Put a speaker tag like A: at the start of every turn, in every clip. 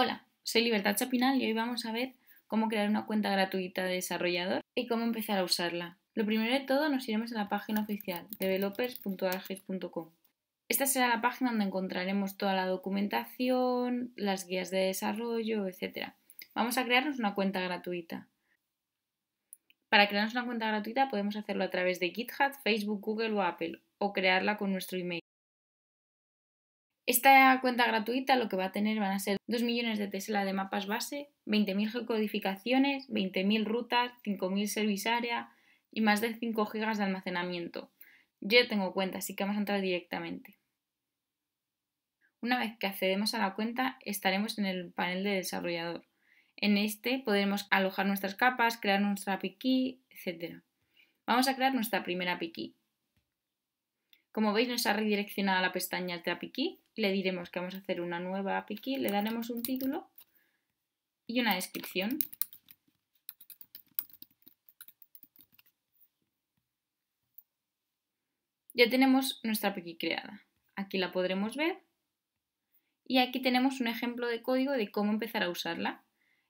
A: Hola, soy Libertad Chapinal y hoy vamos a ver cómo crear una cuenta gratuita de desarrollador y cómo empezar a usarla. Lo primero de todo nos iremos a la página oficial developers.arges.com. Esta será la página donde encontraremos toda la documentación, las guías de desarrollo, etc. Vamos a crearnos una cuenta gratuita. Para crearnos una cuenta gratuita podemos hacerlo a través de GitHub, Facebook, Google o Apple o crearla con nuestro email. Esta cuenta gratuita lo que va a tener van a ser 2 millones de tesela de mapas base, 20.000 geocodificaciones, 20.000 rutas, 5.000 service area y más de 5 GB de almacenamiento. Yo ya tengo cuenta, así que vamos a entrar directamente. Una vez que accedemos a la cuenta, estaremos en el panel de desarrollador. En este podremos alojar nuestras capas, crear nuestra API key, etc. Vamos a crear nuestra primera API como veis, nos ha redireccionado a la pestaña de API Key. Le diremos que vamos a hacer una nueva API Key, le daremos un título y una descripción. Ya tenemos nuestra API Key creada. Aquí la podremos ver y aquí tenemos un ejemplo de código de cómo empezar a usarla.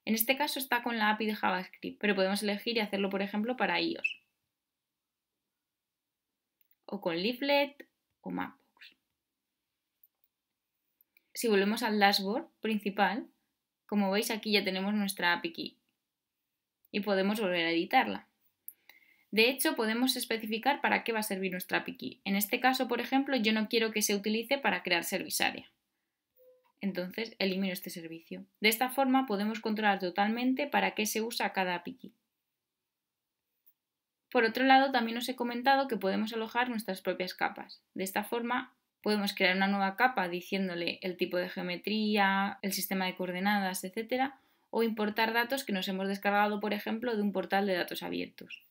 A: En este caso está con la API de JavaScript, pero podemos elegir y hacerlo, por ejemplo, para iOS o con Leaflet o Mapbox. Si volvemos al dashboard principal, como veis aquí ya tenemos nuestra API Key y podemos volver a editarla. De hecho, podemos especificar para qué va a servir nuestra API Key. En este caso, por ejemplo, yo no quiero que se utilice para crear área. Entonces, elimino este servicio. De esta forma podemos controlar totalmente para qué se usa cada API Key. Por otro lado, también os he comentado que podemos alojar nuestras propias capas. De esta forma, podemos crear una nueva capa diciéndole el tipo de geometría, el sistema de coordenadas, etc. O importar datos que nos hemos descargado, por ejemplo, de un portal de datos abiertos.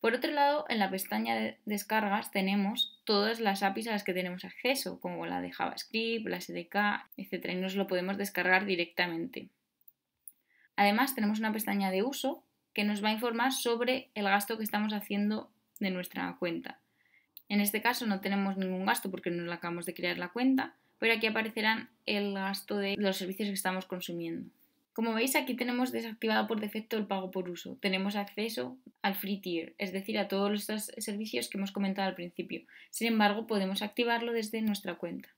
A: Por otro lado, en la pestaña de descargas tenemos todas las APIs a las que tenemos acceso, como la de JavaScript, la SDK, etc. Y nos lo podemos descargar directamente. Además, tenemos una pestaña de uso que nos va a informar sobre el gasto que estamos haciendo de nuestra cuenta. En este caso no tenemos ningún gasto porque nos le acabamos de crear la cuenta, pero aquí aparecerán el gasto de los servicios que estamos consumiendo. Como veis aquí tenemos desactivado por defecto el pago por uso. Tenemos acceso al free tier, es decir, a todos los servicios que hemos comentado al principio. Sin embargo, podemos activarlo desde nuestra cuenta.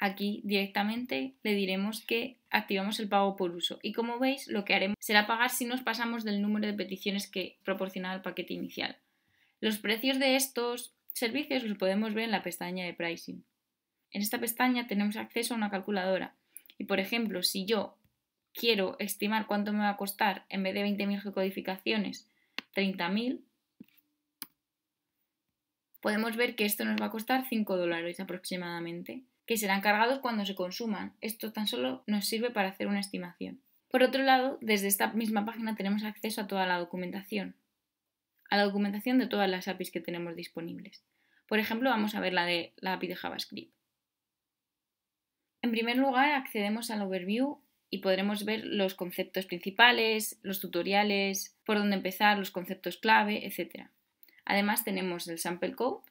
A: Aquí directamente le diremos que activamos el pago por uso y como veis lo que haremos será pagar si nos pasamos del número de peticiones que proporcionaba el paquete inicial. Los precios de estos servicios los podemos ver en la pestaña de pricing. En esta pestaña tenemos acceso a una calculadora y por ejemplo si yo quiero estimar cuánto me va a costar en vez de 20.000 recodificaciones 30.000 podemos ver que esto nos va a costar 5 dólares aproximadamente que serán cargados cuando se consuman. Esto tan solo nos sirve para hacer una estimación. Por otro lado, desde esta misma página tenemos acceso a toda la documentación, a la documentación de todas las APIs que tenemos disponibles. Por ejemplo, vamos a ver la de la API de JavaScript. En primer lugar, accedemos al overview y podremos ver los conceptos principales, los tutoriales, por dónde empezar, los conceptos clave, etc. Además, tenemos el sample code,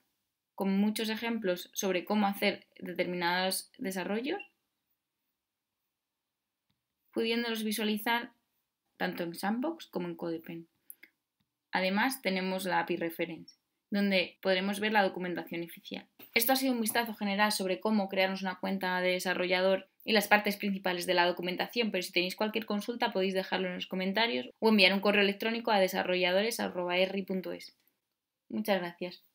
A: con muchos ejemplos sobre cómo hacer determinados desarrollos, pudiéndolos visualizar tanto en Sandbox como en CodePen. Además, tenemos la API Reference, donde podremos ver la documentación oficial. Esto ha sido un vistazo general sobre cómo crearnos una cuenta de desarrollador y las partes principales de la documentación, pero si tenéis cualquier consulta podéis dejarlo en los comentarios o enviar un correo electrónico a desarrolladores.erri.es. Muchas gracias.